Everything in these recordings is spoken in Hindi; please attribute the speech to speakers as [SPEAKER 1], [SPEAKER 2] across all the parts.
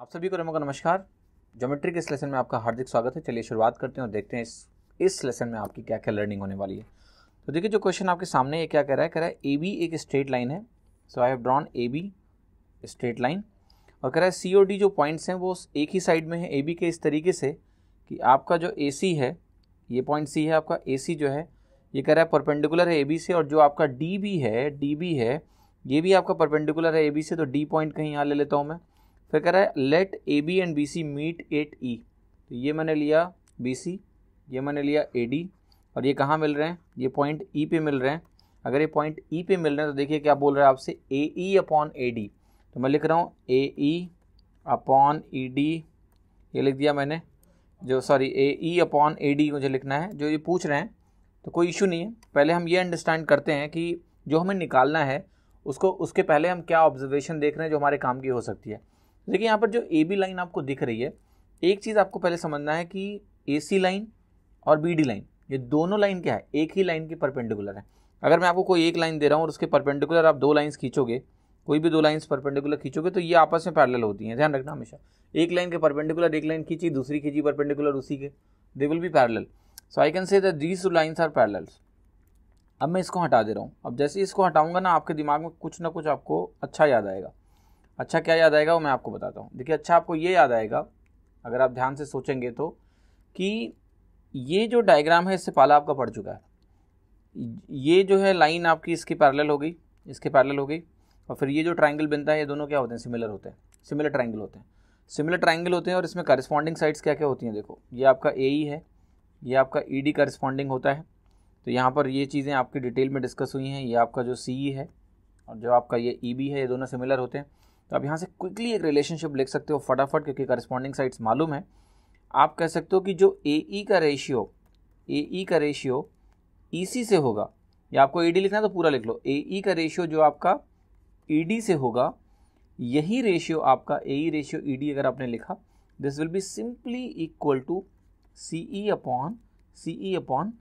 [SPEAKER 1] आप सभी को रमो का नमस्कार ज्योमेट्री के इस लेसन में आपका हार्दिक स्वागत है चलिए शुरुआत करते हैं और देखते हैं इस इस लेसन में आपकी क्या क्या लर्निंग होने वाली है तो देखिए जो क्वेश्चन आपके सामने ये क्या कह रहा है कह रहा है ए बी एक स्ट्रेट लाइन है so I have drawn A B straight line और कह रहा है सी ओ डी जो पॉइंट्स हैं वो एक ही साइड में है ए बी के इस तरीके से कि आपका जो ए सी है ये पॉइंट सी है आपका ए सी जो है ये कह रहा है परपेंडिकुलर है ए बी से और जो आपका डी बी है डी बी है ये भी आपका परपेंडिकुलर है ए बी से तो डी पॉइंट कहीं यहाँ ले लेता हूँ मैं फिर कह रहा है let A B and B C meet at E तो ये मैंने लिया बी सी ये मैंने लिया ए डी और ये कहाँ मिल रहे हैं ये पॉइंट ई e पे मिल रहे हैं अगर ये पॉइंट ई e पे मिल रहे हैं तो देखिए क्या बोल रहा है आपसे ए ई अपॉन ए डी तो मैं लिख रहा हूँ ए ई अपॉन ई डी ये लिख दिया मैंने जो sorry A E upon A D मुझे लिखना है जो ये पूछ रहे हैं तो कोई इशू नहीं है पहले हम ये अंडरस्टैंड करते हैं कि जो हमें निकालना है उसको उसके पहले हम क्या ऑब्जर्वेशन देख रहे हैं जो हमारे काम की हो सकती है देखिए यहाँ पर जो ए बी लाइन आपको दिख रही है एक चीज़ आपको पहले समझना है कि ए सी लाइन और बी डी लाइन ये दोनों लाइन क्या है एक ही लाइन की परपेंडिकुलर है अगर मैं आपको कोई एक लाइन दे रहा हूँ और उसके परपेंडिकुलर आप दो लाइन्स खींचोगे कोई भी दो लाइन्स परपेंडिकुलर खींचोगे तो ये आपस में पैरल होती हैं ध्यान रखना हमेशा एक लाइन के परपेंडिकुलर एक लाइन खींची दूसरी खींची परपेंडिकुलर उसी के they will be parallel so I can say that these lines are parallels अब मैं इसको हटा दे रहा हूँ अब जैसे इसको हटाऊंगा ना आपके दिमाग में कुछ ना कुछ आपको अच्छा याद आएगा अच्छा क्या याद आएगा वो मैं आपको बताता हूँ देखिए अच्छा आपको ये याद आएगा अगर आप ध्यान से सोचेंगे तो कि ये जो डायग्राम है इससे पाला आपका पड़ चुका है ये जो है लाइन आपकी इसकी पैरेलल होगी इसके पैरेलल होगी और फिर ये जो ट्राइंगल बनता है ये दोनों क्या होते हैं सिमिलर होते हैं सिमिलर ट्राइंगल होते हैं सिमिलर ट्राइंगल होते हैं और इसमें करस्पॉन्डिंग साइड्स क्या क्या होती हैं देखो ये आपका ए ई e है ये आपका ई डी करस्पॉन्डिंग होता है तो यहाँ पर ये चीज़ें आपकी डिटेल में डिस्कस हुई हैं ये आपका जो सी ई e है और जो आपका ये ई e बी है ये दोनों सिमिलर होते हैं तो आप यहाँ से क्विकली एक रिलेशनशिप लिख सकते हो फटाफट क्योंकि करस्पॉन्डिंग साइट्स मालूम है आप कह सकते हो कि जो ए ई e का रेशियो ए ई का रेशियो ई सी से होगा या आपको ई डी लिखना है तो पूरा लिख लो ए ई e का रेशियो जो आपका ई e डी से होगा यही रेशियो आपका ए ई रेशियो ई डी अगर आपने लिखा this will be simply equal to C E upon C E upon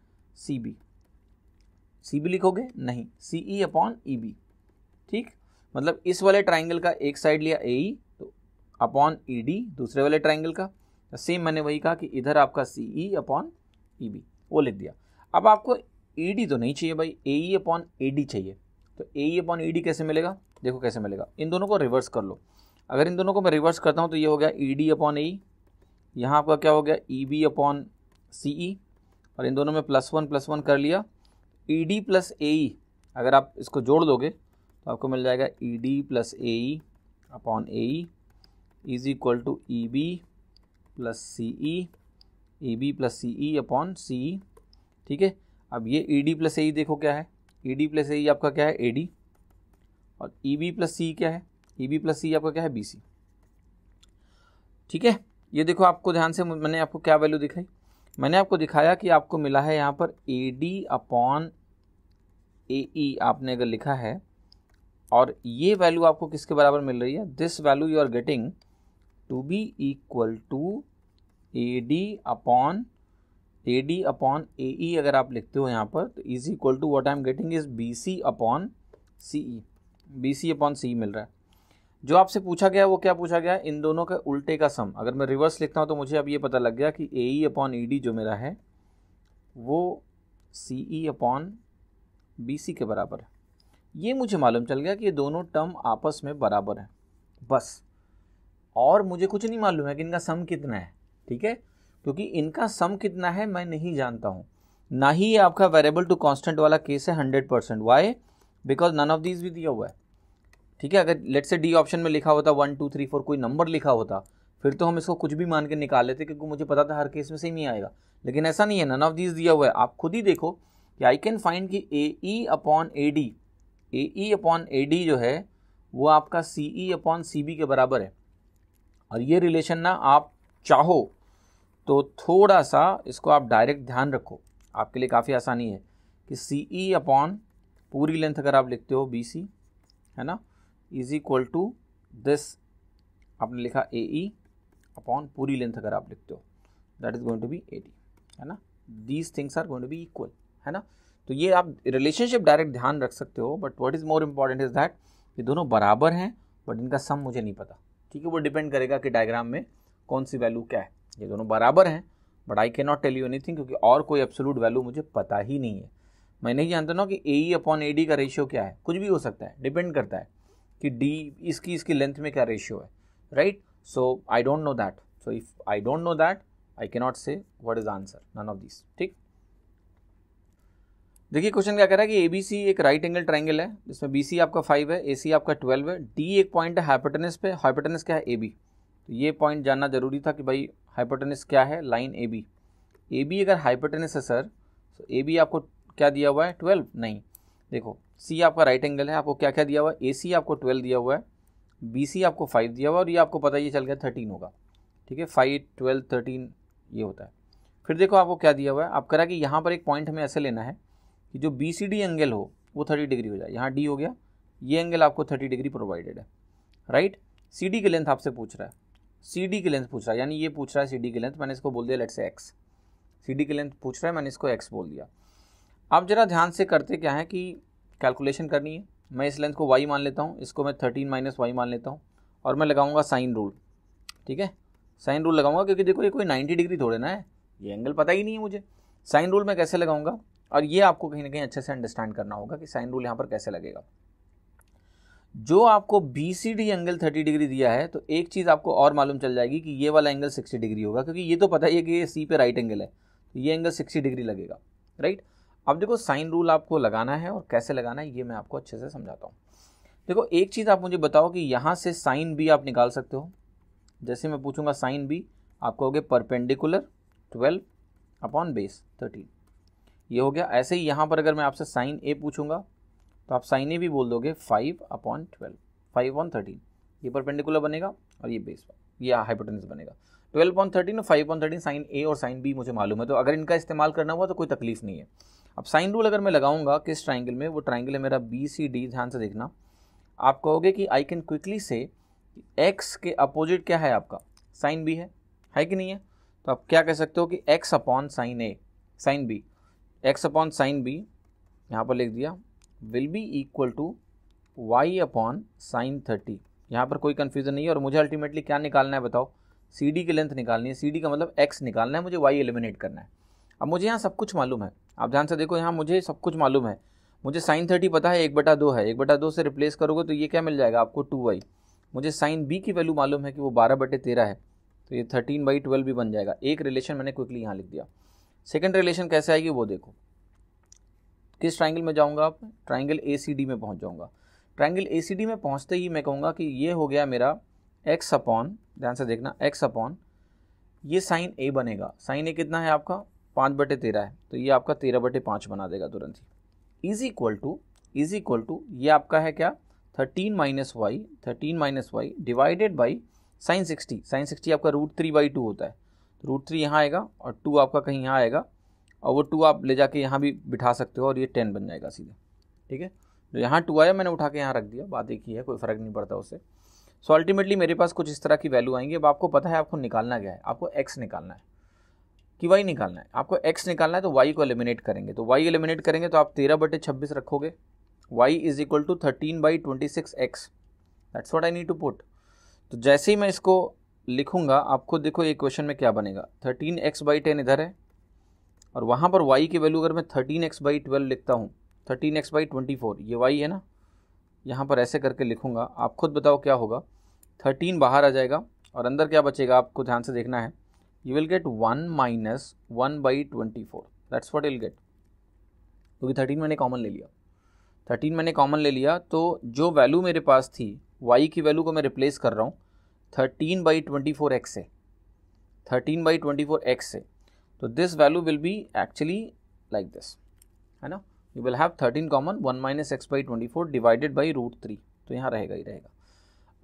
[SPEAKER 1] C B C B लिखोगे नहीं सी ई अपॉन ई बी ठीक मतलब इस वाले ट्राइंगल का एक साइड लिया ए ई e, तो अपॉन ई डी दूसरे वाले ट्राइंगल का सेम तो मैंने वही कहा कि इधर आपका सी ई अपॉन ई बी वो लिख दिया अब आपको ई e डी तो नहीं चाहिए भाई ए ई अपॉन ए डी चाहिए तो ए ई अपॉन ई डी कैसे मिलेगा देखो कैसे मिलेगा इन दोनों को रिवर्स कर लो अगर इन दोनों को मैं रिवर्स करता हूँ तो ये हो गया ई डी अपॉन ए यहाँ आपका क्या हो गया ई बी अपॉन सी ई और इन दोनों में प्लस वन प्लस वन कर लिया ई डी प्लस ए अगर आप इसको जोड़ दोगे तो आपको मिल जाएगा E D plus A E upon A E is equal to E B plus C E E B plus C E upon C E ठीक है अब ये ई डी प्लस ए ई देखो क्या है ई डी प्लस ए ई आपका क्या है ए डी और ई बी प्लस सी क्या है ई बी प्लस सी आपका क्या है बी सी ठीक है ये देखो आपको ध्यान से मैंने आपको क्या वैल्यू दिखाई मैंने आपको दिखाया कि आपको मिला है यहाँ पर ए डी अपॉन ए ई आपने अगर लिखा है और ये वैल्यू आपको किसके बराबर मिल रही है this value you are getting to be equal to A D upon A D upon A E अगर आप लिखते हो यहाँ पर तो is equal to what I am getting is B C upon C E B C upon C मिल रहा है जो आपसे पूछा गया वो क्या पूछा गया इन दोनों के उल्टे का सम अगर मैं रिवर्स लिखता हूँ तो मुझे अब ये पता लग गया कि A E upon E D जो मेरा है वो सी ई अपॉन बी सी के बराबर है ये मुझे मालूम चल गया कि ये दोनों टर्म आपस में बराबर हैं बस और मुझे कुछ नहीं मालूम है कि इनका सम कितना है ठीक है क्योंकि इनका सम कितना है मैं नहीं जानता हूँ ना ही ये आपका वेरिएबल टू कांस्टेंट वाला केस है hundred percent why because none of these भी दिया हुआ है ठीक है अगर लेट से डी ऑप्शन में लिखा होता वन टू थ्री फोर कोई नंबर लिखा होता फिर तो हम इसको कुछ भी मान के निकाल लेते क्योंकि मुझे पता था हर केस में सेम ही आएगा लेकिन ऐसा नहीं है नन ऑफ दीज दिया हुआ है आप खुद ही देखो कि आई कैन फाइंड कि A E upon A D A E upon A D जो है वो आपका सी ई अपॉन सी बी के बराबर है और ये रिलेशन ना आप चाहो तो थोड़ा सा इसको आप डायरेक्ट ध्यान रखो आपके लिए काफ़ी आसानी है कि सी ई अपॉन पूरी लेंथ अगर आप लिखते हो बी सी है ना इज इक्वल टू दिस आपने लिखा ए ई अपॉन पूरी लेंथ अगर आप लिखते हो that is going to be A D है ना these things are going to be equal है ना तो ये आप रिलेशनशिप डायरेक्ट ध्यान रख सकते हो but what is more important is that ये दोनों बराबर हैं बट इनका सम मुझे नहीं पता ठीक है वो डिपेंड करेगा कि डायग्राम में कौन सी वैल्यू क्या है ये दोनों बराबर हैं but I can not tell you anything क्योंकि और कोई एब्सोलूट वैल्यू मुझे पता ही नहीं है मैं नहीं जानता ना कि A E upon A D का रेशियो क्या है कुछ भी हो सकता है डिपेंड करता है कि डी इसकी इसकी लेंथ में क्या रेशियो है right so I don't know that so if I don't know that I not say what is answer none of this ठीक देखिए क्वेश्चन क्या कह रहा है कि ए बी सी एक राइट एंगल ट्राइंगल है जिसमें बी सी आपका फाइव है ए सी आपका ट्वेल्व है डी एक पॉइंट है हाइपोटेनस पे हाइपोटेनस क्या है ए बी तो ये पॉइंट जानना जरूरी था कि भाई हाइपोटेनस क्या है line A B A B अगर हाइपोटेनस है सर तो ए बी आपको क्या दिया हुआ है ट्वेल्व नहीं देखो सी आपका राइट एंगल है आपको क्या क्या दिया हुआ है ए सी आपको ट्वेल्व दिया हुआ है बी सी आपको फाइव दिया हुआ है और ये आपको पता ये चल गया थर्टीन होगा ठीक है फाइव ट्वेल्व थर्टीन ये होता है फिर देखो आपको क्या दिया हुआ है आप करा कि यहाँ पर एक पॉइंट हमें ऐसे लेना है कि जो बी सी डी एंगल हो वो थर्टी डिग्री हो जाए यहाँ डी हो गया ये एंगल आपको थर्टी डिग्री प्रोवाइडेड है राइट सी डी की लेंथ आपसे पूछ रहा है सी डी की लेंथ पूछ रहा है यानी ये पूछ रहा है सी डी की लेंथ मैंने इसको बोल दिया let say X C D की लेंथ पूछ रहा है मैंने इसको एक्स बोल दिया आप जरा ध्यान से करते क्या है कि कैलकुलेशन करनी है मैं इस लेंथ को वाई मान लेता हूँ इसको मैं थर्टीन माइनस वाई मान लेता हूँ और मैं लगाऊंगा साइन रूल ठीक है साइन रूल लगाऊंगा क्योंकि देखो ये कोई नाइन्टी डिग्री थोड़े ना है ये एंगल पता ही नहीं है मुझे साइन रूल मैं कैसे लगाऊंगा और ये आपको कहीं ना कहीं अच्छे से अंडरस्टैंड करना होगा कि साइन रूल यहाँ पर कैसे लगेगा जो आपको B C D angle thirty degree दिया है तो एक चीज़ आपको और मालूम चल जाएगी कि ये वाला एंगल सिक्सटी डिग्री होगा क्योंकि ये तो पता ही है कि ये सी पे राइट एंगल है तो ये एंगल सिक्सटी डिग्री लगेगा राइट अब देखो साइन रूल आपको लगाना है और कैसे लगाना है ये मैं आपको अच्छे से समझाता हूँ देखो एक चीज़ आप मुझे बताओ कि यहाँ से साइन बी आप निकाल सकते हो जैसे मैं पूछूंगा साइन बी आप कहोगे perpendicular twelve upon base thirteen ये हो गया ऐसे ही यहाँ पर अगर मैं आपसे साइन ए पूछूंगा तो आप साइन ए भी बोल दोगे five upon twelve five upon thirteen ये परपेंडिकुलर बनेगा और ये बेस ये हाइपोटेंस बनेगा ट्वेल्व पॉइंट थर्टीन और five point thirteen sine A और साइन बी मुझे मालूम है तो अगर इनका इस्तेमाल करना हुआ तो कोई तकलीफ नहीं है अब साइन रूल अगर मैं लगाऊंगा किस ट्राइंगल में वो ट्राइंगल है मेरा बी सी डी ध्यान से देखना आप कहोगे कि I can quickly say X के अपोजिट क्या है आपका साइन बी है है कि नहीं है तो आप क्या कह सकते हो कि X upon sine A sine B X upon sine B यहाँ पर लिख दिया will be equal to Y upon sine thirty यहाँ पर कोई कन्फ्यूजन नहीं है और मुझे अल्टीमेटली क्या निकालना है बताओ सी डी की लेंथ निकालनी है सी डी का मतलब एक्स निकालना है मुझे वाई एलिमिनेट करना है अब मुझे यहाँ सब कुछ मालूम है आप ध्यान से देखो यहाँ मुझे सब कुछ मालूम है मुझे साइन थर्टी पता है एक बटा दो है एक बटा दो से रिप्लेस करोगे तो ये क्या मिल जाएगा आपको टू वाई मुझे साइन बी की वैल्यू मालूम है कि वो बारह बटे तेरह है तो ये थर्टीन बाई ट्वेल्व भी बन जाएगा एक रिलेशन मैंने क्विकली यहाँ लिख दिया सेकेंड रिलेशन कैसे आएगी वो देखो किस ट्राइंगल में जाऊँगा आप ट्राइंगल ए सी डी में पहुँच जाऊँगा ट्राइंगल ए सी डी में पहुँचते ही मैं कहूँगा कि ये हो गया मेरा एक्स अपॉन ध्यान से देखना एक्स अपॉन ये साइन ए बनेगा साइन ए कितना है आपका पाँच बटे तेरह है तो ये आपका तेरह बटे पाँच बना देगा तुरंत ही is equal to is equal to ये आपका है क्या thirteen minus Y thirteen minus Y divided by sine sixty sine sixty आपका रूट थ्री बाई टू होता है रूट थ्री यहाँ आएगा और टू आपका कहीं यहाँ आएगा और वो टू आप ले जाके यहाँ भी बिठा सकते हो और ये टेन बन जाएगा सीधा ठीक है जो तो यहाँ टू आया मैंने उठा के यहाँ रख दिया बात एक ही है कोई फ़र्क नहीं पड़ता उससे सो अल्टीमेटली मेरे पास कुछ इस तरह की वैल्यू आएंगी अब आपको पता है आपको निकालना क्या है आपको एक्स निकालना है कि वाई निकालना है आपको एक्स निकालना है तो वाई को एलिमिनेट करेंगे तो वाई एलिमिनेट करेंगे तो आप तेरह बटे छब्बीस रखोगे Y is equal to thirteen by twenty six X that's what I need to put तो जैसे ही मैं इसको लिखूंगा आपको देखो ये क्वेश्चन में क्या बनेगा थर्टीन एक्स बाई टेन इधर है और वहाँ पर वाई की वैल्यू अगर मैं थर्टीन एक्स बाई ट्वेल्व लिखता हूँ thirteen X by twenty four ये वाई है ना यहाँ पर ऐसे करके लिखूंगा आप खुद बताओ क्या होगा थर्टीन बाहर आ जाएगा और अंदर क्या बचेगा आपको ध्यान से देखना है you will get one minus one by twenty four that's what will get क्योंकि थर्टीन मैंने कॉमन ले लिया थर्टीन मैंने कॉमन ले लिया तो जो वैल्यू मेरे पास थी वाई की वैल्यू को मैं रिप्लेस कर रहा हूँ thirteen by twenty four X से thirteen by twenty four X से तो this value will be actually like this है ना you will have thirteen common one minus X by twenty four divided by root three तो यहाँ रहेगा ही रहेगा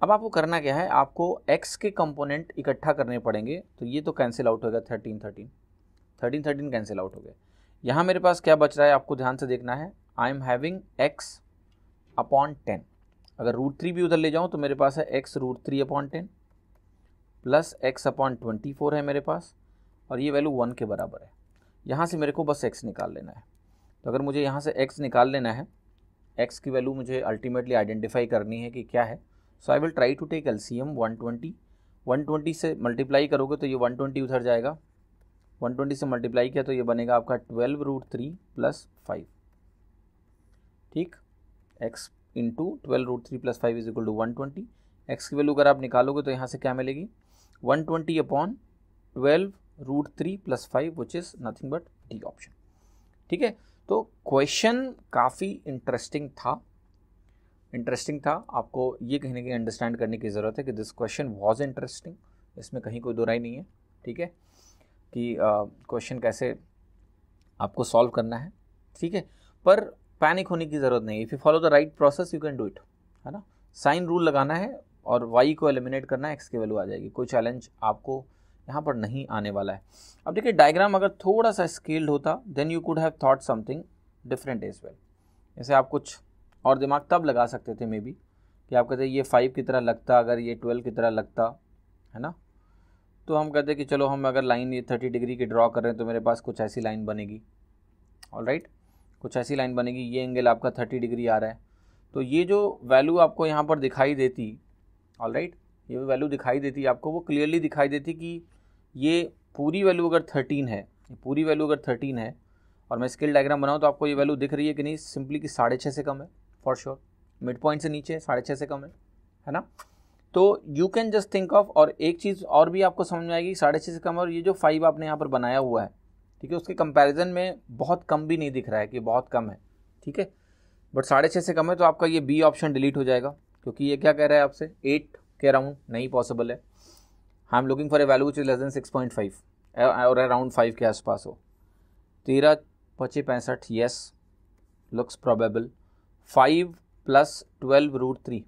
[SPEAKER 1] अब आपको करना क्या है आपको x के कंपोनेंट इकट्ठा करने पड़ेंगे तो ये तो कैंसिल आउट हो गया thirteen thirteen thirteen thirteen cancel out हो गया यहाँ मेरे पास क्या बच रहा है आपको ध्यान से देखना है I am having x upon ten अगर रूट थ्री भी उधर ले जाऊँ तो मेरे पास है x root three upon ten plus X upon twenty four है मेरे पास और ये वैल्यू वन के बराबर है यहाँ से मेरे को बस एक्स निकाल लेना है तो अगर मुझे यहाँ से एक्स निकाल लेना है एक्स की वैल्यू मुझे अल्टीमेटली आइडेंटिफाई करनी है कि क्या है so I will try to take L C M one twenty one twenty से मल्टीप्लाई करोगे तो ये वन ट्वेंटी उधर जाएगा वन ट्वेंटी से मल्टीप्लाई किया तो ये बनेगा आपका twelve root three plus five ठीक X into twelve root three plus five is equal to one twenty X की वैल्यू अगर आप निकालोगे तो यहाँ से क्या मिलेगी one twenty upon twelve root three plus five which is nothing but D option ठीक है तो क्वेश्चन काफ़ी इंटरेस्टिंग था इंटरेस्टिंग था आपको ये कहने की अंडरस्टैंड करने की ज़रूरत है कि दिस क्वेश्चन वॉज इंटरेस्टिंग इसमें कहीं कोई दोराई नहीं है ठीक है कि क्वेश्चन uh, कैसे आपको सॉल्व करना है ठीक है पर पैनिक होने की ज़रूरत नहीं if you follow the right process you can do it है ना साइन रूल लगाना है और वाई को एलिमिनेट करना एक्स की वैल्यू आ जाएगी कोई चैलेंज आपको यहाँ पर नहीं आने वाला है अब देखिए डायग्राम अगर थोड़ा सा स्केल्ड होता then you could have thought something different as well जैसे आप कुछ और दिमाग तब लगा सकते थे मे बी कि आप कहते ये फाइव की तरह लगता अगर ये ट्वेल्व की तरह लगता है ना तो हम कहते कि चलो हम अगर लाइन ये थर्टी डिग्री की ड्रॉ कर रहे हैं तो मेरे पास कुछ ऐसी लाइन बनेगी ऑल राइट कुछ ऐसी लाइन बनेगी ये एंगल आपका थर्टी डिग्री आ रहा है तो ये जो वैल्यू आपको यहाँ पर दिखाई देती ऑल राइट ये वैल्यू दिखाई देती है आपको वो क्लियरली दिखाई देती कि ये पूरी वैल्यू अगर थर्टीन है पूरी वैल्यू अगर थर्टीन है और मैं स्केल डायग्राम बनाऊँ तो आपको ये वैल्यू दिख रही है कि नहीं सिंपली कि साढ़े छः से कम है फॉर श्योर मिड पॉइंट से नीचे साढ़े छः से कम है है ना तो you can just think of और एक चीज़ और भी आपको समझ में आएगी साढ़े छः से कम और ये जो फाइव आपने यहाँ पर बनाया हुआ है ठीक है उसके कंपैरिजन में बहुत कम भी नहीं दिख रहा है कि बहुत कम है ठीक है बट साढ़े छः से कम है तो आपका ये बी ऑप्शन डिलीट हो जाएगा क्योंकि ये क्या कह रहा है आपसे एट के अराउंड नहीं पॉसिबल है I am looking for a value which is less than six point five और अराउंड फाइव के आसपास हो तेरह पच्चे पैंसठ yes looks probable five plus twelve root three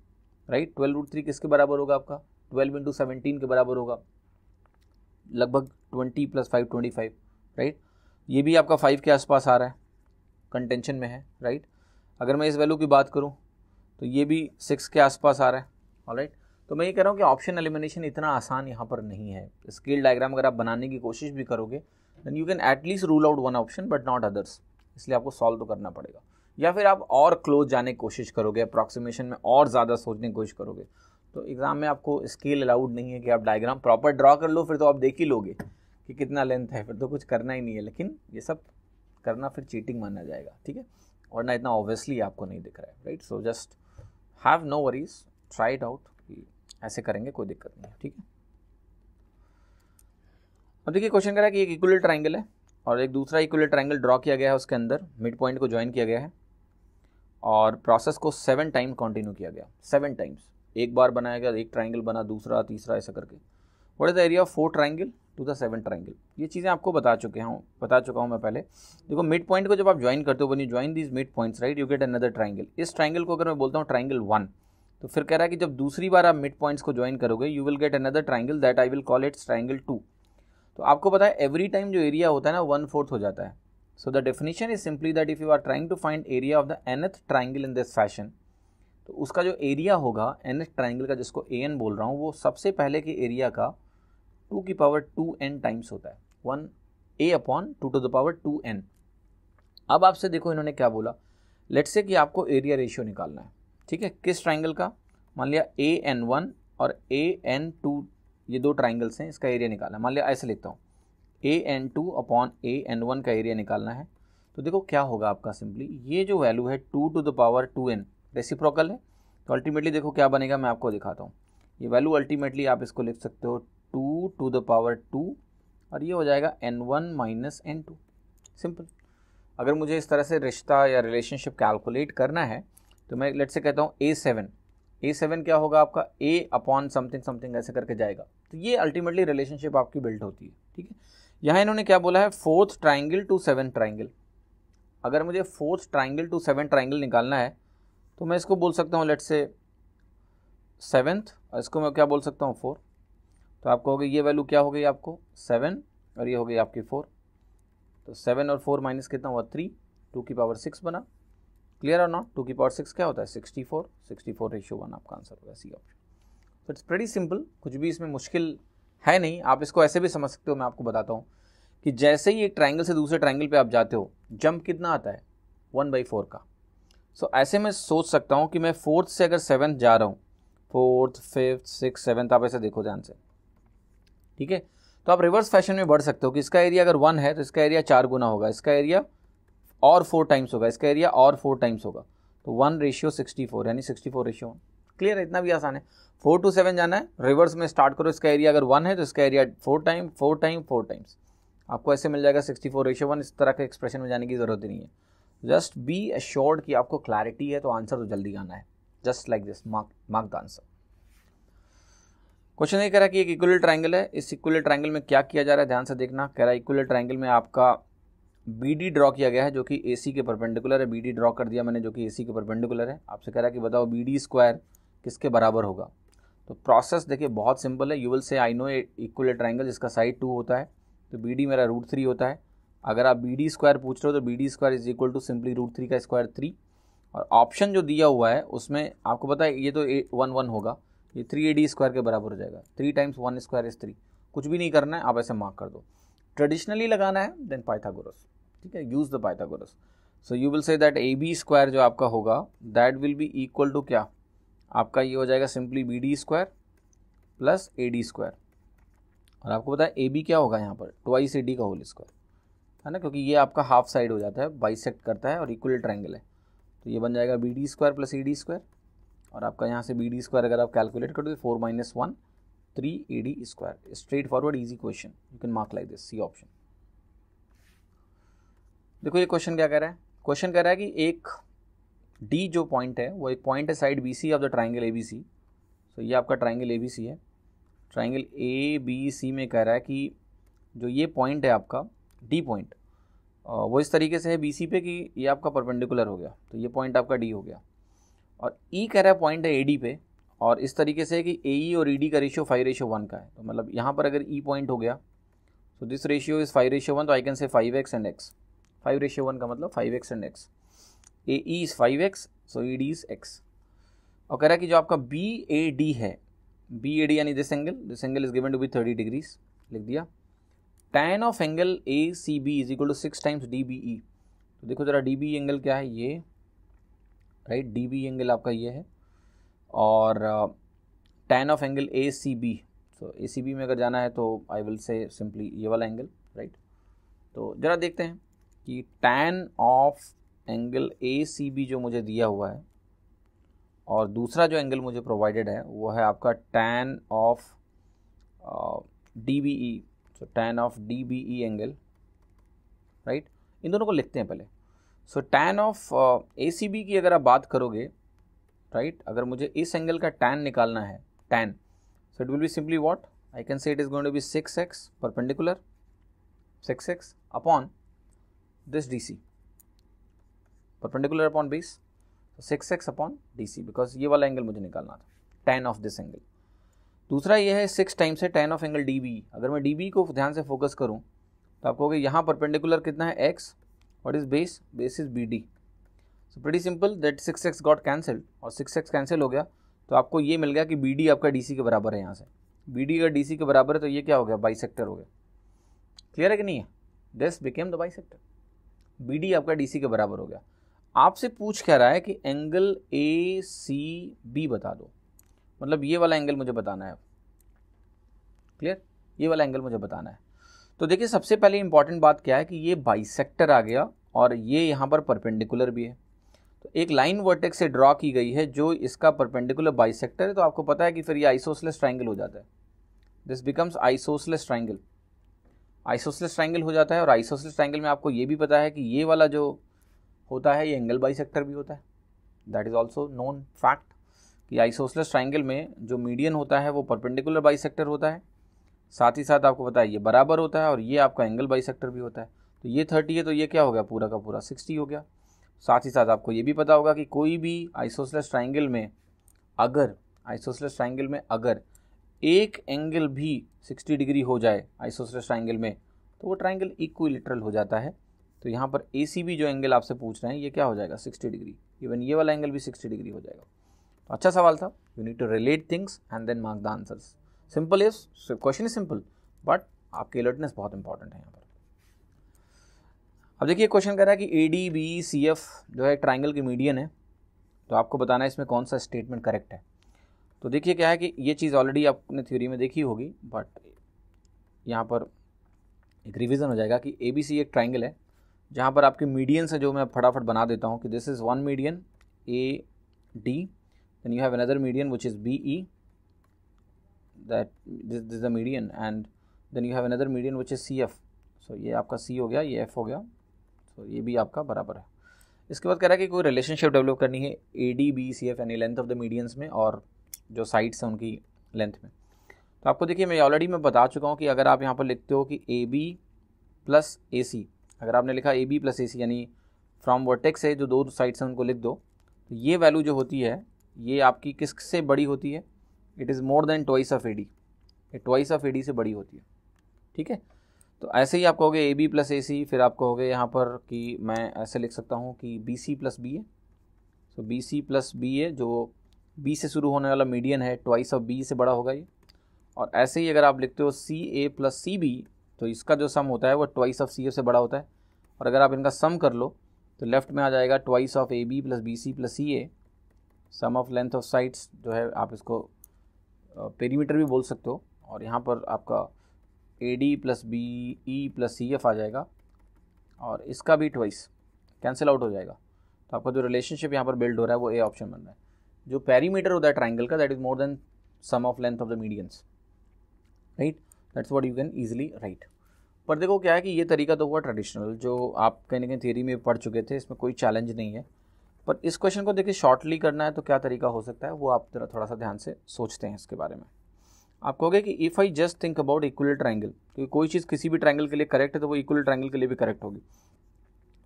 [SPEAKER 1] right twelve root three किसके बराबर होगा आपका ट्वेल्व इंटू सेवनटीन के बराबर होगा लगभग twenty plus five twenty five right ये भी आपका फाइव के आसपास आ रहा है कंटेंशन में है राइट अगर मैं इस वैल्यू की बात करूँ तो ये भी सिक्स के आसपास आ रहा है ऑल right? तो मैं ये कह रहा हूँ कि ऑप्शन एलिमिनेशन इतना आसान यहाँ पर नहीं है स्किल डायग्राम अगर आप बनाने की कोशिश भी करोगे then you can at least rule out one option but not others इसलिए आपको सॉल्व तो करना पड़ेगा या फिर आप और क्लोज जाने की कोशिश करोगे अप्रॉक्सीमेशन में और ज़्यादा सोचने की कोशिश करोगे तो एग्ज़ाम में आपको स्केल अलाउड नहीं है कि आप डायग्राम प्रॉपर ड्रॉ कर लो फिर तो आप देख ही लोगे कि कितना लेंथ है फिर तो कुछ करना ही नहीं है लेकिन ये सब करना फिर चीटिंग माना जाएगा ठीक है और ना इतना ऑब्वियसली आपको नहीं दिख रहा है right so just have no worries try it out ऐसे करेंगे कोई दिक्कत नहीं है ठीक है अब देखिए क्वेश्चन करा कि एक इक्वल ट्राइंगल है और एक दूसरा इक्वल ट्राइंगल ड्रॉ किया गया है उसके अंदर मिड पॉइंट को ज्वाइन किया गया है और प्रोसेस को सेवन टाइम कंटिन्यू किया गया सेवन टाइम्स एक बार बनाया गया एक ट्राइंगल बना दूसरा तीसरा ऐसा करके what is the area of four triangle to the seven triangle ये चीज़ें आपको बता चुके हूँ बता चुका हूँ मैं पहले देखो मिड पॉइंट को जब आप ज्वाइन करते हो when you join these mid points right you get another triangle इस ट्राइंगल को अगर मैं बोलता हूँ ट्राइंगल वन तो फिर कह रहा है कि जब दूसरी बार आप मिड पॉइंट्स को ज्वाइन करोगे you will get another triangle that I will call its triangle two तो आपको पता है एवरी टाइम जो एरिया होता है ना वन फोर्थ हो जाता है so the definition is simply that if you are trying to find area of the nth triangle in this fashion तो उसका जो एरिया होगा एनथ ट्राइंगल का जिसको ए एन बोल रहा हूँ वो सबसे पहले के एरिया का टू की पावर टू एन टाइम्स होता है one A upon two to the power two N अब आपसे देखो इन्होंने क्या बोला लेट्स से कि आपको एरिया रेशियो निकालना है ठीक है किस ट्राइंगल का मान लिया ए एन वन और ए एन टू ये दो ट्राइंगल्स हैं इसका एरिया निकालना है मान लिया ऐसे लेता हूँ A N two upon A N one का एरिया निकालना है तो देखो क्या होगा आपका सिंपली ये जो वैल्यू है two to the power two N reciprocal है तो अल्टीमेटली देखो क्या बनेगा मैं आपको दिखाता हूँ ये वैल्यू अल्टीमेटली आप इसको लिख सकते हो two to the power two और ये हो जाएगा N one minus N two simple अगर मुझे इस तरह से रिश्ता या रिलेशनशिप कैलकुलेट करना है तो मैं लेट से कहता हूँ ए सेवन ए सेवन क्या होगा आपका ए अपॉन समथिंग समथिंग ऐसे करके जाएगा तो ये अल्टीमेटली रिलेशनशिप आपकी बिल्ड होती है ठीक है यहाँ इन्होंने क्या बोला है fourth triangle to seven triangle अगर मुझे fourth triangle to seven triangle निकालना है तो मैं इसको बोल सकता हूँ लेट से सेवन्थ इसको मैं क्या बोल सकता हूँ फोर तो आपको गई ये वैल्यू क्या हो गई आपको सेवन और ये हो गई आपकी फोर तो सेवन और फोर माइनस कितना हुआ थ्री टू की पावर सिक्स बना क्लियर और नॉट टू की पावर सिक्स क्या होता है sixty four sixty four ratio one आपका आंसर होगा सी ऑप्शन तो इट्स वेरी सिंपल कुछ भी इसमें मुश्किल है नहीं आप इसको ऐसे भी समझ सकते हो मैं आपको बताता हूँ कि जैसे ही एक ट्राइंगल से दूसरे ट्राइंगल पर आप जाते हो जंप कितना आता है वन बाई फोर का सो so, ऐसे मैं सोच सकता हूँ कि मैं फोर्थ से अगर सेवन्थ जा रहा हूँ फोर्थ फिफ्थ सिक्स सेवन्थ आप ऐसे देखो ध्यान से ठीक है तो आप रिवर्स फैशन में बढ़ सकते हो कि इसका एरिया अगर वन है तो इसका एरिया चार गुना होगा इसका एरिया और फोर टाइम्स होगा इसका एरिया और फोर टाइम्स होगा तो वन रेशियो सिक्सटी फोर यानी sixty four ratio one clear है इतना भी आसान है फोर टू सेवन जाना है रिवर्स में स्टार्ट करो इसका एरिया अगर वन है तो इसका area four time four time four times आपको ऐसे मिल जाएगा सिक्सटी फोर रेशियो वन इस तरह के एक्सप्रेशन में जाने की ज़रूरत ही नहीं है जस्ट बी अश्योर्ड कि आपको क्लैरिटी है तो आंसर तो जल्दी आना है just like this mark mark the answer question ये कह रहा है कि एक इक्वल ट्राइंगल है इस इक्वल ट्राइंगल में क्या किया जा रहा है ध्यान से देखना कह रहा है इक्वल ट्राइंगल में आपका बी डी ड्रॉ किया गया है जो कि ए सी के परपेंडिकुलर है बी डी ड्रॉ कर दिया मैंने जो कि ए सी के परपेंडिकुलर है आपसे कह रहा है कि बताओ बी डी स्क्वायर किसके बराबर होगा तो प्रोसेस देखिए बहुत सिंपल है you will say I know equal triangle जिसका साइड टू होता है तो बी डी मेरा रूट थ्री होता है अगर आप बी डी स्क्वायर पूछ रहे हो तो B D square is equal to simply root three का स्क्वायर थ्री और ऑप्शन जो दिया हुआ है उसमें आपको पता है ये तो ए, वन वन होगा ये थ्री ए डी स्क्वायर के बराबर हो जाएगा three times one square is three कुछ भी नहीं करना है आप ऐसे मार्क कर दो ट्रेडिशनली लगाना है देन पाइथागोरस ठीक है use the Pythagoras so you will say that A B square जो आपका होगा that will be equal to क्या आपका ये हो जाएगा simply B D square plus A D square और आपको पता है ए बी क्या होगा यहाँ पर ट्वाइस ए डी का होल स्क्वायर है ना क्योंकि ये आपका हाफ साइड हो जाता है बाइसेक्ट करता है और इक्वल ट्राइंगल है तो ये बन जाएगा B D square plus A D square और आपका यहाँ से बी डी स्क्वायर अगर आप कैलकुलेट करो तो four minus one three A D square straightforward easy question you can mark like this C option देखो ये क्वेश्चन क्या कह रहा है क्वेश्चन कह रहा है कि एक डी जो पॉइंट है वो एक पॉइंट है side B C of the triangle A B C so ये आपका ट्राइंगल ए बी सी है ट्राइंगल ए बी सी में कह रहा है कि जो ये पॉइंट है आपका डी पॉइंट वो इस तरीके से है बी सी पे कि ये आपका परपेंडिकुलर हो गया तो ये पॉइंट आपका डी हो गया और ई e कह रहा है पॉइंट है ए पे और इस तरीके से है कि ए e और ई e का रेशियो फाइव रेशियो वन का है तो मतलब यहाँ पर अगर ई e पॉइंट हो गया so this ratio is five ratio one तो I can say five X and X five ratio one का मतलब five X and X A E is five X so E D is X और कह रहा है कि जो आपका बी ए डी है बी ए डी यानी this angle this angle is given to be thirty degrees लिख दिया tan of angle A C B is equal to six times D B E तो देखो ज़रा डी बी एंगल क्या है ये राइट डी बी एंगल आपका ये है और tan of angle A C B so A C B में अगर जाना है तो आई विल से सिंपली ये वाला एंगल राइट तो ज़रा देखते हैं कि tan of angle A C B जो मुझे दिया हुआ है और दूसरा जो एंगल मुझे प्रोवाइडेड है वो है आपका tan of D B E so tan of D B E angle right इन दोनों को लिखते हैं पहले so tan of A C B की अगर आप बात करोगे राइट right? अगर मुझे इस एंगल का टैन निकालना है tan so it will be simply what I can say it is going to be six x perpendicular six x upon this D C perpendicular upon base six x upon D C because ये वाला एंगल मुझे निकालना था टेन ऑफ दिस एंगल दूसरा ये है सिक्स टाइम्स है tan of angle D B अगर मैं डी बी को ध्यान से फोकस करूँ तो आप कहोगे यहाँ परपेंडिकुलर कितना है x what is base base is bd so pretty simple that 6x got cancelled और 6x कैंसिल हो गया तो आपको ये मिल गया कि bd आपका dc के बराबर है यहाँ से bd अगर dc के बराबर है तो ये क्या हो गया बाई हो गया क्लियर है कि नहीं है became became the bisector आपका डी के बराबर हो गया आपसे पूछ कह रहा है कि एंगल ए सी बी बता दो मतलब ये वाला एंगल मुझे बताना है क्लियर ये वाला एंगल मुझे बताना है तो देखिए सबसे पहले इंपॉर्टेंट बात क्या है कि ये बाइसेक्टर आ गया और ये यहाँ पर परपेंडिकुलर भी है तो एक लाइन वर्टेक्स से ड्रॉ की गई है जो इसका परपेंडिकुलर बाइसेक्टर है तो आपको पता है कि फिर ये आइसोसलेस ट्राइंगल हो जाता है this becomes isosceles triangle isosceles triangle हो जाता है और आइसोसलेस ट्राइंगल में आपको ये भी पता है कि ये वाला जो होता है ये एंगल बाई भी होता है that is also known fact कि आइसोसलेस ट्राइंगल में जो मीडियन होता है वो परपेंडिकुलर बाइसेक्टर होता है साथ ही साथ आपको पता है ये बराबर होता है और ये आपका एंगल बाई भी होता है तो ये थर्टी है तो ये क्या हो गया पूरा का पूरा सिक्सटी हो गया साथ ही साथ आपको ये भी पता होगा कि कोई भी आइसोसलेस ट्राइंगल में अगर आइसोसलेस ट्राइंगल में अगर एक एंगल भी 60 डिग्री हो जाए आइसोसलेस ट्राइंगल में तो वो ट्राइंगल इक्विलिटरल हो जाता है तो यहाँ पर ए सी भी जो एंगल आपसे पूछ रहे हैं ये क्या हो जाएगा 60 डिग्री इवन ये वाला एंगल भी 60 डिग्री हो जाएगा तो अच्छा सवाल था you need to relate things and then mark the answers simple is question is simple but आपकी अलर्टनेस बहुत इंपॉर्टेंट है यहाँ पर अब देखिए क्वेश्चन कह रहा है कि A D B C F जो है ट्राइंगल की मीडियन है तो आपको बताना है इसमें कौन सा स्टेटमेंट करेक्ट है तो देखिए क्या है कि ये चीज़ ऑलरेडी आपने थ्योरी में देखी होगी बट यहाँ पर एक रिविज़न हो जाएगा कि ए बी सी एक ट्राइंगल है जहाँ पर आपके मीडियन से जो मैं फटाफट बना देता हूँ कि this is one median A D then you have another median which is B E that this, this is the median and then you have another median which is F so ये आपका सी हो गया ये एफ हो गया so तो ये भी आपका बराबर है इसके बाद कह रहा है कि कोई रिलेशनशिप डेवलप करनी है A D B C F यानी लेंथ ऑफ द मीडियंस में और जो साइड्स हैं उनकी लेंथ में तो आपको देखिए मैं ऑलरेडी मैं बता चुका हूँ कि अगर आप यहाँ पर लिखते हो कि ए बी प्लस ए सी अगर आपने लिखा ए बी प्लस ए सी यानी फ्रॉम वर्टेक्स है जो दो साइड्स हैं उनको लिख दो तो ये वैल्यू जो होती है ये आपकी किस से बड़ी होती है it is more than twice of A D ये ट्वाइस ऑफ ए डी से बड़ी होती है ठीक है तो ऐसे ही आप कहोगे ए बी प्लस ए सी फिर आप कहोगे यहाँ पर कि मैं ऐसे लिख सकता हूँ कि B C plus B A so B C plus B A जो बी से शुरू होने वाला मीडियन है ट्वाइस ऑफ बी से बड़ा होगा ये और ऐसे ही अगर आप लिखते हो सी ए प्लस सी बी तो इसका जो सम होता है वो ट्वाइस ऑफ सी ए से बड़ा होता है और अगर आप इनका सम कर लो तो लेफ्ट में आ जाएगा twice of A B plus B C plus C A sum of length of sides जो है आप इसको पेरीमीटर भी बोल सकते हो और यहाँ पर आपका A D plus B E plus C F आ जाएगा और इसका भी ट्वाइस कैंसिल आउट हो जाएगा तो आपका जो रिलेशनशिप यहाँ पर बिल्ड हो रहा है वो ए ऑप्शन बन रहा है जो पैरीमीटर होता है ट्राइंगल का that is more than sum of length of the medians right that's what you can easily write पर देखो क्या है कि ये तरीका तो हुआ ट्रेडिशनल जो आप कहीं ना कहीं थियरी में पढ़ चुके थे इसमें कोई चैलेंज नहीं है पर इस क्वेश्चन को देखिए शॉर्टली करना है तो क्या तरीका हो सकता है वो आप जरा थोड़ा सा ध्यान से सोचते हैं इसके बारे में आप कहोगे कि if I just think about equal triangle क्योंकि कोई चीज़ किसी भी ट्राइंगल के लिए करेक्ट है तो वो इक्वल ट्राइंगल के लिए भी करेक्ट होगी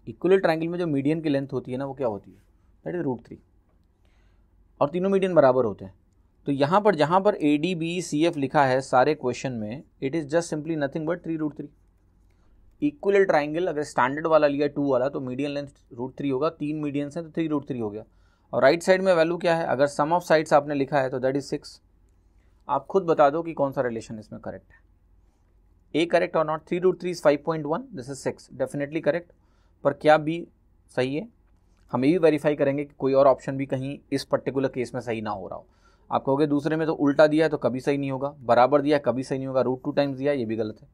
[SPEAKER 1] इक्वल ट्राइंगल में जो मीडियन की लेंथ होती है ना वो क्या होती है दैट इज रूट थ्री और तीनों मीडियन बराबर होते हैं तो यहाँ पर जहाँ पर A D B C F लिखा है सारे क्वेश्चन में it is just simply nothing but three root three equal triangle अगर स्टैंडर्ड वाला लिया टू वाला तो मीडियन लेंथ रूट थ्री होगा तीन मीडियंस हैं तो थ्री रूट थ्री हो गया और राइट right साइड में वैल्यू क्या है अगर सम ऑफ साइड्स आपने लिखा है तो दैट इज सिक्स आप खुद बता दो कि कौन सा रिलेशन इसमें करेक्ट है ए करेक्ट और not three root three is five point one this is six definitely correct पर क्या बी सही है हम ये भी वेरीफाई करेंगे कि कोई और ऑप्शन भी कहीं इस पर्टिकुलर केस में सही ना हो रहा हो आप कहोगे दूसरे में तो उल्टा दिया है तो कभी सही नहीं होगा बराबर दिया कभी सही नहीं होगा रूट टू टाइम्स दिया ये भी गलत है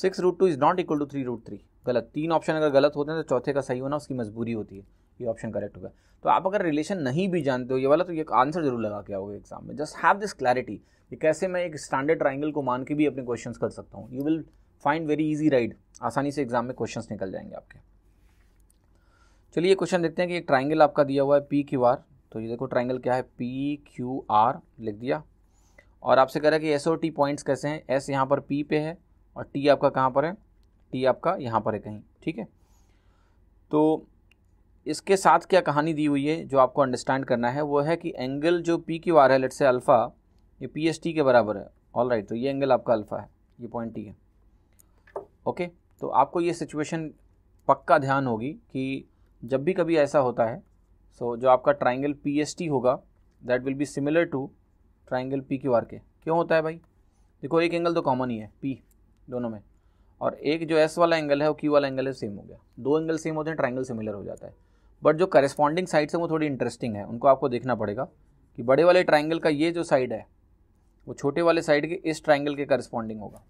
[SPEAKER 1] six root two is not equal to three root three गलत तीन ऑप्शन अगर गलत होते हैं तो चौथे का सही होना उसकी मजबूरी होती है ये ऑप्शन करेक्ट होगा तो आप अगर रिलेशन नहीं भी जानते हो ये वाला तो ये आंसर जरूर लगा के आओगे एग्जाम में जस्ट हैव दिस क्लैरिटी कि कैसे मैं एक स्टैंडर्ड ट्राइंगल को मान के भी अपने क्वेश्चन कर सकता हूँ you will find very easy ride आसानी से एग्जाम में क्वेश्चन निकल जाएंगे आपके चलिए क्वेश्चन देखते हैं कि एक ट्राइंगल आपका दिया हुआ है पी क्यू आर तो ये देखो ट्राइंगल क्या है पी क्यू आर लिख दिया और आपसे कह रहा है कि एस ओ टी पॉइंट्स कैसे हैं एस यहाँ पर पी पे है और टी आपका कहाँ पर है टी आपका यहाँ पर है कहीं ठीक है तो इसके साथ क्या कहानी दी हुई है जो आपको अंडरस्टैंड करना है वो है कि एंगल जो पी क्यू आर है लेट से अल्फ़ा ये पी एस टी के बराबर है ऑल राइट तो ये एंगल आपका अल्फ़ा है ये पॉइंट टी है ओके तो आपको ये सिचुएशन पक्का ध्यान होगी कि जब भी कभी ऐसा होता है सो so, जो आपका ट्राइंगल पी एस टी होगा that will be similar to triangle P Q R के क्यों होता है भाई देखो एक एंगल तो कॉमन ही है पी दोनों में और एक जो एस वाला एंगल है वो क्यू वाला एंगल है सेम हो गया दो एंगल सेम होते हैं ट्राइंगल सिमिलर हो जाता है बट जो करस्पॉन्डिंग साइड्स हैं वो थोड़ी इंटरेस्टिंग है उनको आपको देखना पड़ेगा कि बड़े वाले ट्राइंगल का ये जो साइड है वो छोटे वाले साइड के इस ट्राइंगल के करस्पॉन्डिंग होगा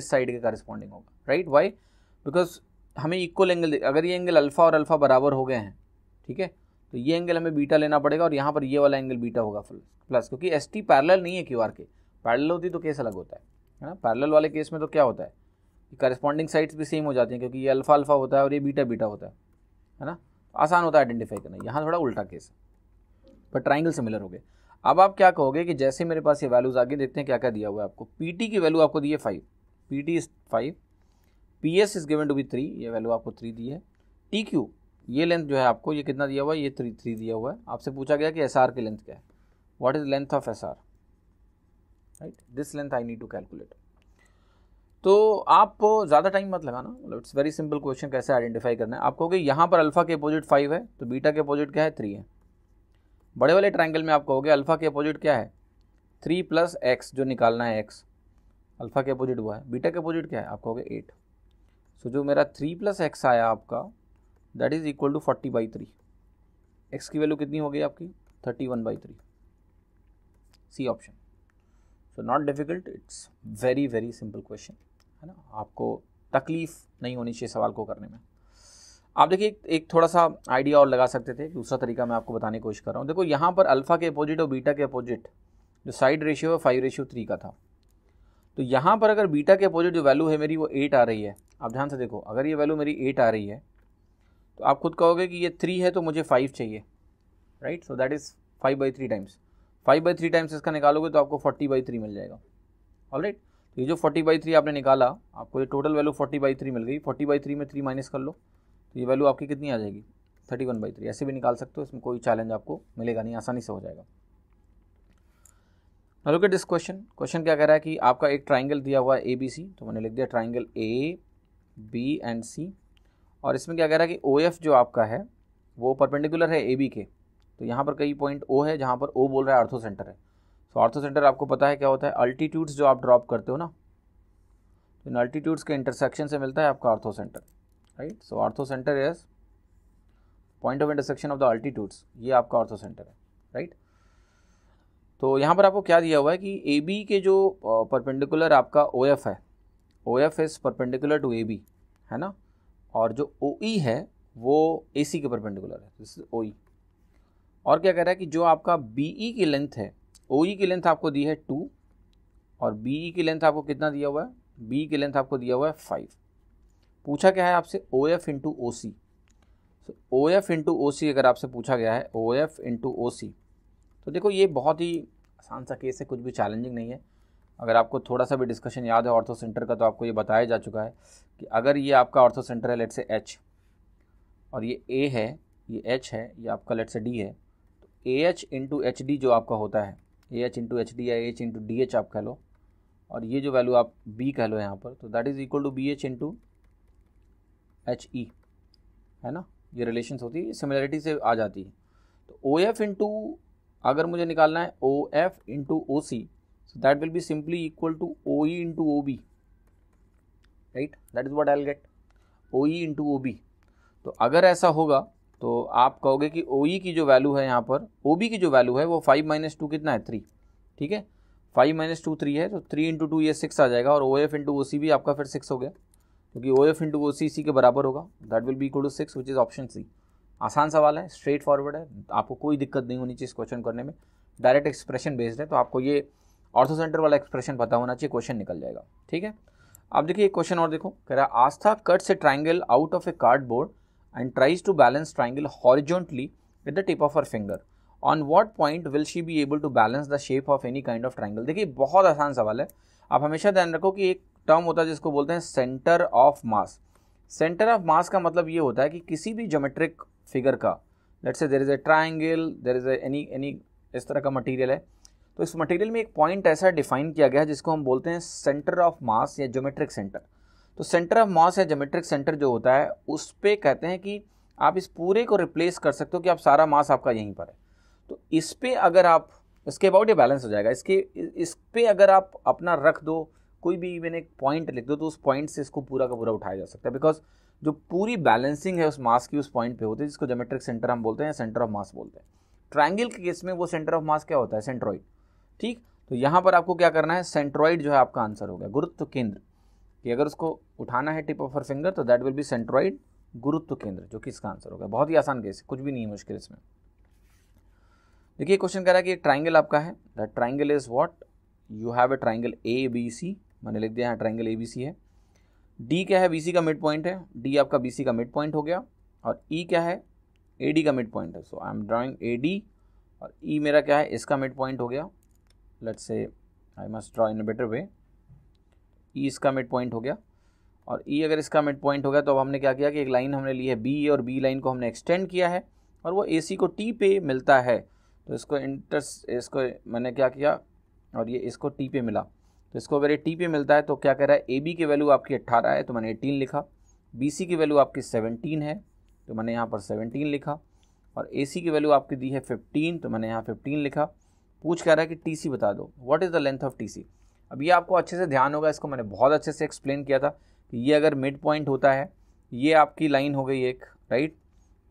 [SPEAKER 1] इस साइड के करस्पॉन्डिंग होगा राइट वाई बिकॉज हमें इक्वल एंगल अगर ये एंगल अल्फ़ा और अल्फ़ा बराबर हो गए हैं ठीक है तो ये एंगल हमें बीटा लेना पड़ेगा और यहाँ पर ये वाला एंगल बीटा होगा फुल प्लस क्योंकि एस टी पैरल नहीं है क्यू आर के पैरल होती तो केस अलग होता है है ना पैरल वाले केस में तो क्या होता है करस्पॉन्डिंग साइड्स भी सेम हो जाती हैं क्योंकि ये अल्फा अल्फा होता है और ये बीटा बीटा होता है है ना आसान होता है आइडेंटिफाई करना यहाँ थोड़ा उल्टा केस है पर ट्राइंगल सिमिलर हो गए अब आप क्या कहोगे कि जैसे मेरे पास ये वैल्यूज़ आगे देखते हैं क्या क्या दिया हुआ है आपको पी की वैल्यू आपको दी है five P T is five P S is given to be three ये वैल्यू आपको थ्री दी है टी क्यू ये लेंथ जो है आपको ये कितना दिया हुआ है ये थ्री थ्री दिया हुआ है आपसे पूछा गया कि एस आर की लेंथ क्या है what is length of S R right this length I need to calculate तो आप ज़्यादा टाइम मत लगाना मतलब इट्स वेरी सिंपल क्वेश्चन कैसे आइडेंटिफाई करना है आप कहोगे यहाँ पर अल्फा के अपोजिट फाइव है तो बीटा के अपोजिट क्या है थ्री है बड़े वाले ट्राइंगल में आप कहोगे अल्फा के अपोजिट क्या है थ्री प्लस एक्स जो निकालना है एक्स अल्फा के अपोजिट हुआ है बीटा के अपोजिट क्या है आप कहोगे एट सो जो मेरा थ्री प्लस एक्स आया आपका that is equal to forty by three x की वैल्यू कितनी हो गई आपकी thirty one by three C option so not difficult it's very very simple question है ना आपको तकलीफ़ नहीं होनी चाहिए सवाल को करने में आप देखिए एक थोड़ा सा आइडिया और लगा सकते थे दूसरा तरीका मैं आपको बताने की कोशिश कर रहा हूँ देखो यहाँ पर अल्फ़ा के अपोजिट और बीटा के अपोजिट जो साइड रेशियो है फाइव रेशियो थ्री का था तो यहाँ पर अगर बीटा के अपोजिट जो वैल्यू है मेरी वो एट आ रही है आप ध्यान से देखो अगर ये वैल्यू मेरी एट आ रही है तो आप खुद कहोगे कि ये थ्री है तो मुझे फाइव चाहिए right so that is five by three times five by three times इसका निकालोगे तो आपको फोर्टी बाई थ्री मिल जाएगा ऑल राइट तो ये जो फोर्टी बाई थ्री आपने निकाला आपको ये total value forty by three मिल गई फोर्टी बाई थ्री में थ्री माइनस कर लो तो ये वैल्यू आपकी कितनी आ जाएगी थर्टी वन बाई थ्री ऐसे भी निकाल सकते हो इसमें कोई चैलेंज आपको मिलेगा नहीं आसानी से हो जाएगा look at this question question क्या कह रहा है कि आपका एक ट्राइंगल दिया हुआ है ए बी सी तो मैंने लिख दिया triangle A B and C और इसमें क्या कह रहा है कि ओ एफ जो आपका है वो परपेंडिकुलर है ए बी के तो यहाँ पर कई पॉइंट ओ है जहाँ पर ओ बोल रहा है आर्थो सेंटर है सो आर्थो सेंटर आपको पता है क्या होता है अल्टीट्यूड्स जो आप ड्रॉप करते हो ना तो इन अल्टीट्यूड्स के इंटरसेक्शन से मिलता है आपका orthocentre right so orthocentre is point of intersection of the altitudes ये आपका आर्थो सेंटर है राइट right? तो यहाँ पर आपको क्या दिया हुआ है कि ए बी के जो परपेंडिकुलर आपका ओ एफ है O F is perpendicular to A B है ना और जो ओ ई e है वो ए सी के परपेंडिकुलर है दिस इज ओ ई और क्या कह रहा है कि जो आपका बी ई e की लेंथ है ओ ई e की लेंथ आपको दी है टू और बी ई e की लेंथ आपको कितना दिया हुआ है बी की लेंथ आपको दिया हुआ है फाइव पूछा क्या है आपसे O F into O C so O F into O C अगर आपसे पूछा गया है ओ एफ इंटू ओ सी तो देखो ये बहुत ही आसान सा केस है कुछ भी चैलेंजिंग नहीं है अगर आपको थोड़ा सा भी डिस्कशन याद है ऑर्थो सेंटर का तो आपको ये बताया जा चुका है कि अगर ये आपका ऑर्थो सेंटर है लेट से एच और ये ए है ये एच है ये आपका लेट से डी है A H into H D जो आपका होता है A H into H D या एच इंटू डी एच आप कह लो और ये जो वैल्यू आप बी कह लो यहाँ पर तो that is equal to B H into H E है ना ये रिलेशन होती है सिमिलरिटी से आ जाती है तो ओ एफ इंटू अगर मुझे निकालना है O F into O C so that will be simply equal to O E into O B right that is what I get O E into O B तो अगर ऐसा होगा तो आप कहोगे कि ओ ई e की जो वैल्यू है यहाँ पर ओ बी की जो वैल्यू है वो फाइव माइनस टू कितना है थ्री ठीक है फाइव माइनस टू थ्री है तो थ्री इंटू टू ये सिक्स आ जाएगा और ओ एफ इंटू ओ सी भी आपका फिर सिक्स हो गया क्योंकि ओ एफ इंटू ओ सी इसी के बराबर होगा that will be equal to six which is option C आसान सवाल है स्ट्रेट फॉरवर्ड है आपको कोई दिक्कत नहीं होनी चाहिए इस क्वेश्चन करने में डायरेक्ट एक्सप्रेशन बेस्ड है तो आपको ये ऑर्थो सेंटर वाला एक्सप्रेशन पता होना चाहिए क्वेश्चन निकल जाएगा ठीक है अब देखिए एक क्वेश्चन और देखो कह रहा है Aastha cuts a triangle out of a cardboard and tries to balance triangle horizontally with the tip of her finger. On what point will she be able to balance the shape of any kind of triangle देखिए बहुत आसान सवाल है आप हमेशा ध्यान रखो कि एक टर्म होता है जिसको बोलते हैं centre of mass centre of mass का मतलब ये होता है कि किसी भी जोमेट्रिक फिगर का let's say there is a triangle there is any any इस तरह का मटेरियल है तो इस मटेरियल में एक पॉइंट ऐसा डिफाइन किया गया है जिसको हम बोलते हैं सेंटर ऑफ मास या जोमेट्रिक सेंटर तो सेंटर ऑफ मॉस या जोमेट्रिक सेंटर जो होता है उस पर कहते हैं कि आप इस पूरे को रिप्लेस कर सकते हो कि आप सारा मास आपका यहीं पर है तो इस पर अगर आप इसके अबाउट ये बैलेंस हो जाएगा इसके इस पर अगर आप अपना रख दो कोई भी इवन एक पॉइंट लिख दो तो उस पॉइंट से इसको पूरा का पूरा उठाया जा सकता है बिकॉज जो पूरी बैलेंसिंग है उस मास की उस पॉइंट पे होती है जिसको जोमेट्रिक सेंटर हम बोलते हैं सेंटर ऑफ मास बोलते हैं ट्राइंगल के केस में वो सेंटर ऑफ मास क्या होता है सेंट्रॉइड ठीक तो यहाँ पर आपको क्या करना है सेंट्रॉइड जो है आपका आंसर हो गया गुरुत्व केंद्र कि अगर उसको उठाना है टिप ऑफ हर फिंगर तो दैट विल बी सेंट्रोइड गुरुत्व केंद्र जो कि इसका आंसर होगा बहुत ही आसान केस कुछ भी नहीं है मुश्किल इसमें देखिए क्वेश्चन कह रहा है कि ट्राइंगल आपका है that triangle is what you have a triangle A B C मैंने लिख दिया हाँ, है ट्राइंगल ए बी सी है डी क्या है बी सी का मिड पॉइंट है डी आपका बी सी का मिड पॉइंट हो गया और ई e क्या है ए डी का मिड पॉइंट है so I am drawing A D और ई e मेरा क्या है इसका मिड पॉइंट हो गया let's say I must draw in a better way E e इसका मिड पॉइंट हो गया और ई e अगर इसका मिड पॉइंट हो गया तो अब हमने क्या किया कि एक लाइन हमने ली है बी और बी लाइन को हमने एक्सटेंड किया है और वो ए सी को टी पे मिलता है तो इसको इंटर इसको मैंने क्या किया और ये इसको टी पे मिला तो इसको अगर ये टी पे मिलता है तो क्या कह रहा है ए बी की वैल्यू आपकी अट्ठारह है तो मैंने एटीन लिखा बी सी की वैल्यू आपकी सेवनटीन है तो मैंने यहाँ पर सेवनटीन लिखा और ए सी की वैल्यू आपकी दी है फिफ्टीन तो मैंने यहाँ फिफ्टीन लिखा पूछ कह रहा है कि टी सी बता दो what is the length of T C अब ये आपको अच्छे से ध्यान होगा इसको मैंने बहुत अच्छे से एक्सप्लेन किया था कि ये अगर मिड पॉइंट होता है ये आपकी लाइन हो गई एक राइट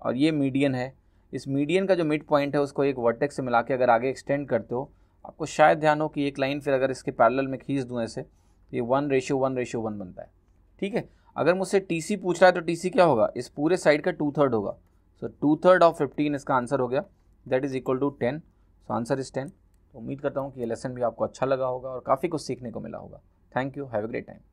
[SPEAKER 1] और ये मीडियन है इस मीडियन का जो मिड पॉइंट है उसको एक वर्टेक्स से मिला के अगर आगे एक्सटेंड करते हो आपको शायद ध्यान हो कि एक लाइन फिर अगर इसके पैरल में खींच दूँ ऐसे तो ये one ratio one ratio one बनता है ठीक है अगर मुझसे टी पूछ रहा है तो टी क्या होगा इस पूरे साइड का टू थर्ड होगा so two third of fifteen इसका आंसर हो गया that is equal to ten so answer is ten तो उम्मीद करता हूँ कि ये लेसन भी आपको अच्छा लगा होगा और काफ़ी कुछ सीखने को मिला होगा thank you have a great time